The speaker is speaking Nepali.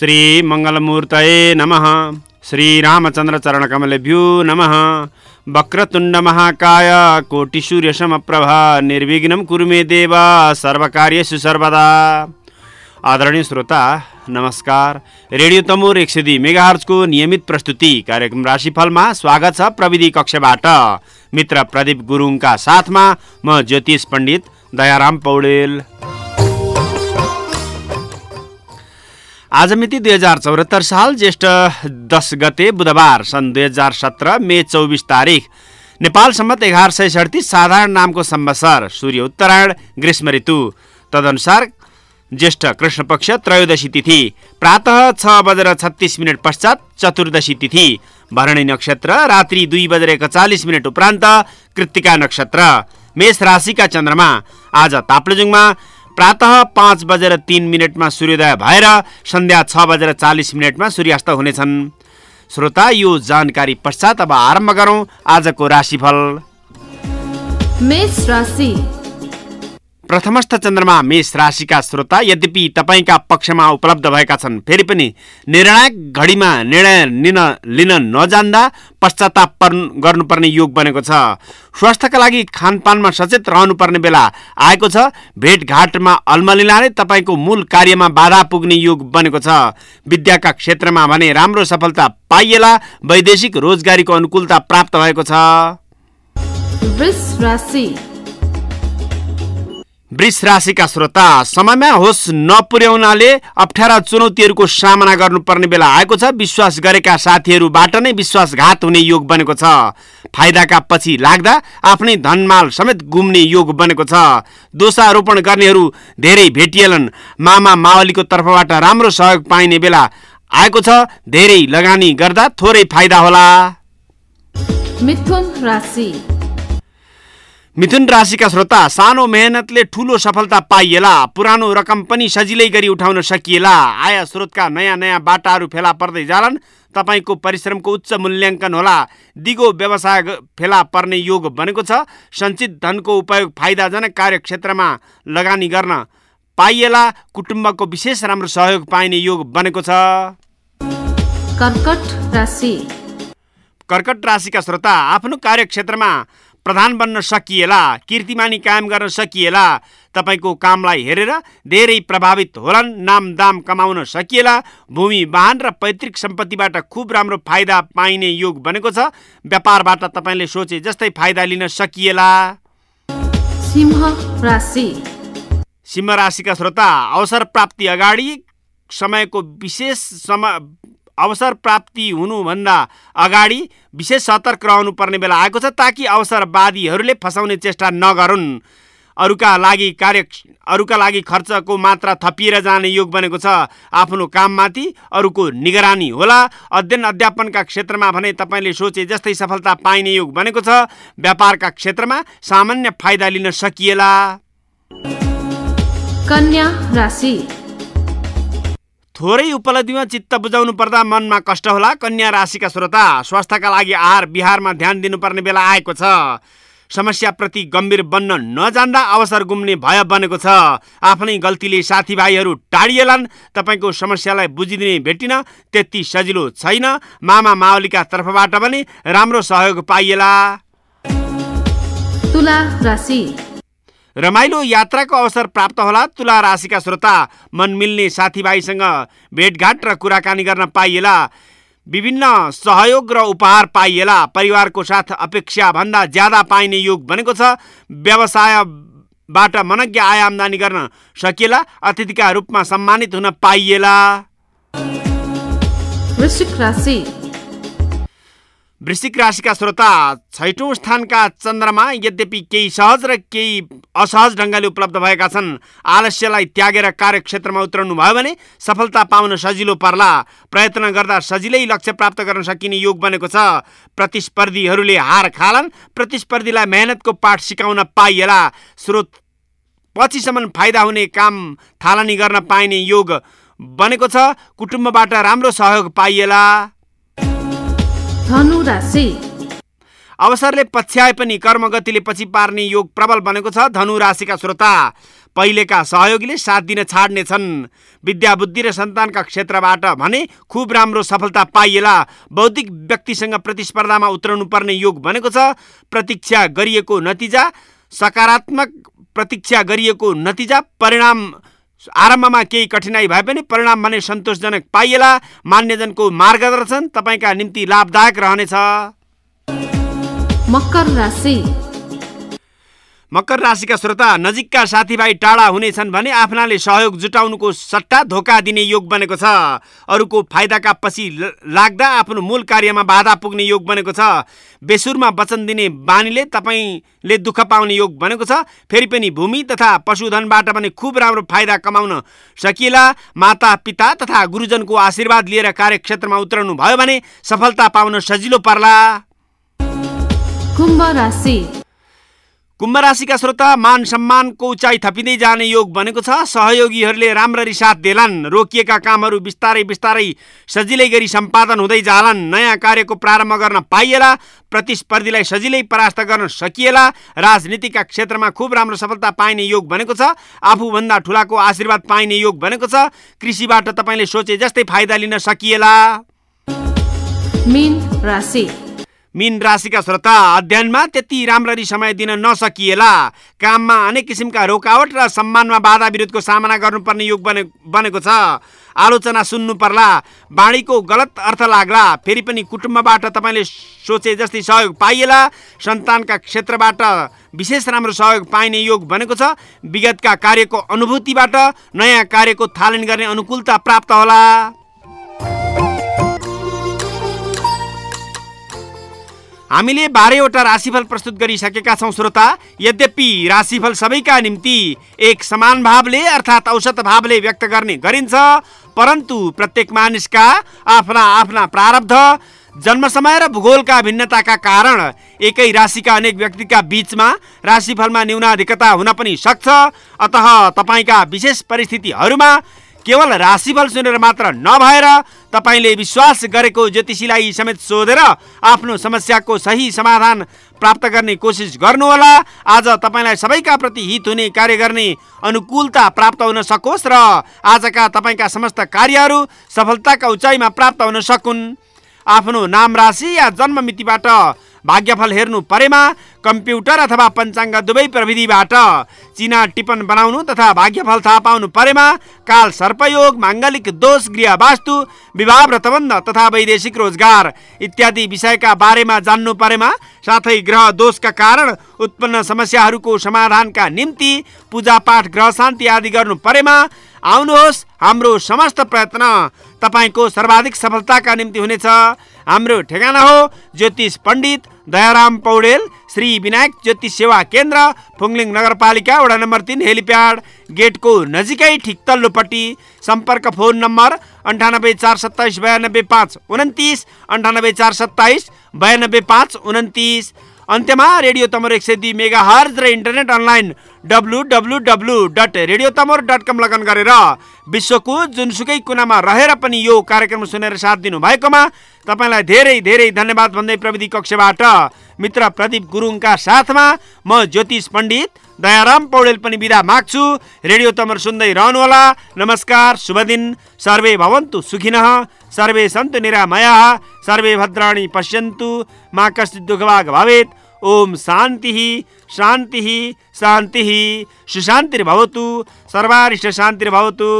श्री मङ्गलमूर्तये नमः श्रीरामचन्द्रचरणकमलेभ्यो नमः वक्रतुण्डमहाकाय कोटिसूर्यसमप्रभा निर्विघ्नं कुरु मे देव सर्वकार्येषु सर्वदा आदरणीय श्रोता नमस्कार रेडियो तमोर एक सय दुई हर्चको नियमित प्रस्तुति कार्यक्रम राशिफलमा स्वागत छ प्रविधि कक्षबाट मित्र प्रदीप गुरुङका साथमा म ज्योतिष पण्डित दयाराम पौडेल आज मिति दुई हजार चौहत्तर साल ज्येष्ठ दस गते बुधबार सन् दुई हजार सत्र मे चौबिस तारिक नेपाल सम्मत एघार सय सडतिस साधारण नामको सम्बसर सूर्य उत्तरायण ग्रीष्म ऋतु तदनुसार ज्येष्ठ कृष्ण पक्ष त्रयोदशी तिथि प्रातः छ बजेर छत्तिस मिनट पश्चात चतुर्दशी तिथि भरणी नक्षत्र रात्रि दुई बजेर एकचालिस मिनट उपरान्त कृतिका नक्षत्र मेष राशिका चन्द्रमा आज ताप्लेजुङमा प्रातः पाँच बजेर तिन मिनटमा सूर्योदय भएर सन्ध्या छ बजेर चालिस मिनटमा सूर्यास्त हुनेछन् श्रोता यो जानकारी पश्चात अब आरम्भ गरौँ आजको राशिफल मेष राशि प्रथमस्थ चन्द्रमा मेष राशिका श्रोता यद्यपि तपाईँका पक्षमा उपलब्ध भएका छन् फेरि पनि निर्णायक घडीमा निर्णय लिन लिन नजान्दा पश्चाताप गर्नुपर्ने योग बनेको छ स्वास्थ्यका लागि खानपानमा सचेत रहनुपर्ने बेला आएको छ भेटघाटमा अल्मलिला नै तपाईँको मूल कार्यमा बाधा पुग्ने योग बनेको छ विद्याका क्षेत्रमा भने राम्रो सफलता पाइएला वैदेशिक रोजगारीको अनुकूलता प्राप्त भएको छ वृष राशिका श्रोता समयमा होस् नपुर्याउनाले अप्ठ्यारा चुनौतीहरूको सामना गर्नुपर्ने बेला आएको छ विश्वास गरेका साथीहरूबाट नै विश्वासघात हुने योग बनेको छ फाइदाका पछि लाग्दा आफ्नै धनमाल समेत गुम्ने योग बनेको छ दोषारोपण गर्नेहरू धेरै भेटिएलन् मामा मावलीको तर्फबाट राम्रो सहयोग पाइने बेला आएको छ धेरै लगानी गर्दा थोरै फाइदा होला मिथुन राशि मिथुन राशिका श्रोता सानो मेहनतले ठुलो सफलता पाइएला पुरानो रकम पनि सजिलै गरी उठाउन सकिएला आय स्रोतका नयाँ नयाँ बाटाहरू फेला पर्दै जालान् तपाईँको परिश्रमको उच्च मूल्याङ्कन होला दिगो व्यवसाय फेला पर्ने योग बनेको छ सञ्चित धनको उपयोग फाइदाजनक कार्यक्षेत्रमा लगानी गर्न पाइएला कुटुम्बको विशेष राम्रो सहयोग पाइने योग बनेको छ कर्कट राशि कर्कट राशिका श्रोता आफ्नो कार्यक्षेत्रमा प्रधान बन्न सकिएला कीर्तिमानी कायम गर्न सकिएला तपाईँको कामलाई हेरेर धेरै प्रभावित होलान् नाम दाम कमाउन सकिएला भूमि वाहन र पैतृक सम्पत्तिबाट खुब राम्रो फाइदा पाइने योग बनेको छ व्यापारबाट तपाईँले सोचे जस्तै फाइदा लिन सकिएला सिंह सिंह राशिका श्रोता अवसर प्राप्ति अगाडि समयको विशेष समय अवसर प्राप्ति हुनुभन्दा अगाडि विशेष सतर्क रहनु पर्ने बेला आएको छ ताकि अवसरवादीहरूले फसाउने चेष्टा नगरुन् अरूका लागि कार्य अरूका लागि खर्चको मात्रा थपिएर जाने योग बनेको छ आफ्नो काममाथि अरूको निगरानी होला अध्ययन अध्यापनका क्षेत्रमा भने तपाईँले सोचे जस्तै सफलता पाइने योग बनेको छ व्यापारका क्षेत्रमा सामान्य फाइदा लिन सकिएला कन्या राशि थोरै उपलब्धिमा चित्त बुझाउनु पर्दा मनमा कष्ट होला कन्या राशिका श्रोता स्वास्थ्यका लागि आहार विहारमा ध्यान दिनुपर्ने बेला आएको छ समस्याप्रति गम्भीर बन्न नजान्दा अवसर गुम्ने भय बनेको छ आफ्नै गल्तीले साथीभाइहरू टाढिएलान् तपाईँको समस्यालाई बुझिदिने भेटिन त्यति सजिलो छैन मामा माओलीका तर्फबाट पनि राम्रो सहयोग पाइएला तुला राशि रमाइलो यात्राको अवसर प्राप्त होला तुला राशिका श्रोता मन मिल्ने साथीभाइसँग भेटघाट र कुराकानी गर्न पाइएला विभिन्न सहयोग र उपहार पाइएला परिवारको साथ अपेक्षाभन्दा ज्यादा पाइने योग बनेको छ व्यवसायबाट मनज्ञ आय आमदानी गर्न सकिएला अतिथिका रूपमा सम्मानित हुन पाइएला वृश्चिक राशिका श्रोता छैटौँ स्थानका चन्द्रमा यद्यपि केही सहज र केही असहज ढङ्गले उपलब्ध भएका छन् आलस्यलाई त्यागेर कार्यक्षेत्रमा उत्रनु भयो भने सफलता पाउन सजिलो पर्ला प्रयत्न गर्दा सजिलै लक्ष्य प्राप्त गर्न सकिने योग बनेको छ प्रतिस्पर्धीहरूले हार खालन् प्रतिस्पर्धीलाई मेहनतको पाठ सिकाउन पाइएला स्रोत पछिसम्म फाइदा हुने काम थालनी गर्न पाइने योग बनेको छ कुटुम्बबाट राम्रो सहयोग पाइएला धनु राशि अवसरले पछ्याए पनि कर्मगतिले पछि पार्ने योग प्रबल बनेको छ धनु राशिका श्रोता पहिलेका सहयोगीले साथ दिन छाड्ने छन् विद्या बुद्धि र सन्तानका क्षेत्रबाट भने खुब राम्रो सफलता पाइएला बौद्धिक व्यक्तिसँग प्रतिस्पर्धामा पर्ने योग बनेको छ प्रतीक्षा गरिएको नतिजा सकारात्मक प्रतीक्षा गरिएको नतिजा परिणाम आरम्भमा केही कठिनाई भए पनि परिणाम भने सन्तोषजनक पाइएला मान्यजनको मार्गदर्शन तपाईँका निम्ति लाभदायक रहनेछ मकर राशि मकर राशिका श्रोता नजिकका साथीभाइ टाढा हुनेछन् भने आफ्नाले सहयोग जुटाउनुको सट्टा धोका दिने योग बनेको छ अरूको फाइदाका पछि लाग्दा आफ्नो मूल कार्यमा बाधा पुग्ने योग बनेको छ बेसुरमा वचन दिने बानीले तपाईँले दुःख पाउने योग बनेको छ फेरि पनि भूमि तथा पशुधनबाट पनि खुब राम्रो फाइदा कमाउन सकिएला माता पिता तथा गुरुजनको आशीर्वाद लिएर कार्यक्षेत्रमा उत्रनु भयो भने सफलता पाउन सजिलो पर्ला कुम्भ राशि कुम्भ राशिका श्रोता मान सम्मानको उचाइ थपिँदै जाने योग बनेको छ सहयोगीहरूले राम्ररी साथ देलान् रोकिएका कामहरू बिस्तारै बिस्तारै सजिलै गरी सम्पादन हुँदै जालान् नयाँ कार्यको प्रारम्भ गर्न पाइएला प्रतिस्पर्धीलाई सजिलै परास्त गर्न सकिएला राजनीतिका क्षेत्रमा खुब राम्रो सफलता पाइने योग बनेको छ आफूभन्दा ठुलाको आशीर्वाद पाइने योग बनेको छ कृषिबाट तपाईँले सोचे जस्तै फाइदा लिन सकिएला मिन राशिका श्रोता अध्ययनमा त्यति राम्ररी समय दिन नसकिएला काममा अनेक किसिमका रोकावट र सम्मानमा बाधा विरोधको सामना गर्नुपर्ने युग बने बनेको छ आलोचना सुन्नु पर्ला बाणीको गलत अर्थ लाग्ला फेरि पनि कुटुम्बबाट तपाईँले सोचे जस्तै सहयोग पाइएला सन्तानका क्षेत्रबाट विशेष राम्रो सहयोग पाइने योग बनेको छ विगतका कार्यको अनुभूतिबाट नयाँ कार्यको थालन गर्ने अनुकूलता प्राप्त होला हामीले बाह्रैवटा राशिफल प्रस्तुत गरिसकेका छौँ श्रोता यद्यपि राशिफल सबैका निम्ति एक समान भावले अर्थात् औसत भावले व्यक्त गर्ने गरिन्छ परन्तु प्रत्येक मानिसका आफ्ना आफ्ना प्रारब्ध जन्म समय र भूगोलका भिन्नताका कारण एकै राशिका अनेक व्यक्तिका बिचमा राशिफलमा न्यूनाधिकता हुन पनि सक्छ अत तपाईँका विशेष परिस्थितिहरूमा केवल राशिफल सुनेर मात्र नभएर तपाईँले विश्वास गरेको ज्योतिषीलाई समेत सोधेर आफ्नो समस्याको सही समाधान प्राप्त गर्ने कोसिस गर्नुहोला आज तपाईँलाई सबैका प्रति हित हुने कार्य गर्ने अनुकूलता प्राप्त हुन सकोस् र आजका तपाईँका समस्त कार्यहरू सफलताका उचाइमा प्राप्त हुन सकुन् आफ्नो नाम राशि या जन्म मितिबाट भाग्यफल हेर्नु परेमा कम्प्युटर अथवा पञ्चाङ्ग दुवै प्रविधिबाट चिना टिपन बनाउनु तथा भाग्यफल थाहा पाउनु परेमा काल सर्पयोग माङ्गलिक दोष गृह वास्तु विवाह व्रतबन्ध तथा वैदेशिक रोजगार इत्यादि विषयका बारेमा जान्नु परेमा साथै ग्रह दोषका कारण उत्पन्न समस्याहरूको समाधानका निम्ति पूजापाठ ग्रह शान्ति आदि गर्नु परेमा आउनुहोस् हाम्रो समस्त प्रयत्न तपाईँको सर्वाधिक सफलताका निम्ति हुनेछ हम ठेगाना हो ज्योतिष पंडित दयाराम पौड़े श्री विनायक ज्योतिष सेवा केन्द्र फुङलिङ नगरपालिक वडा तीन हेलीपैड गेट को नजिक ठीक तल्लोपटी संपर्क फोन नंबर अंठानब्बे चार सत्ताईस बयानबे पांच उन्तीस अंठानब्बे चार सत्ताईस बयानबे पांच उन्तीस अन्त्यमा रेडियो तमर एक सय दुई मेगा हर्ज र internet online W W W dot radio Tamor dot com लगन गरेर विश्वको जुनसुकै कुनामा रहेर पनि यो कार्यक्रम सुनेर साथ दिनुभएकोमा तपाईँलाई धेरै धेरै धन्यवाद भन्दै प्रविधि कक्षबाट मित्र प्रदीप गुरुङका साथमा म ज्योतिष पण्डित दयाराम पौडेल पनि विदा माग्छु रेडियो तमर सुन्दै रहनुहोला नमस्कार शुभ दिन सर्वे भवन्तु सुखिनः सर्वे सन्तु निरामया सर्वे भद्राणी पश्यन्तु मा कश्चित् दुःखभाग भवेत् ओम शान्ति शान्ति शान्ति सुशान्तिर्भवतु सर्वारिष्ट शान्तिर्भवतु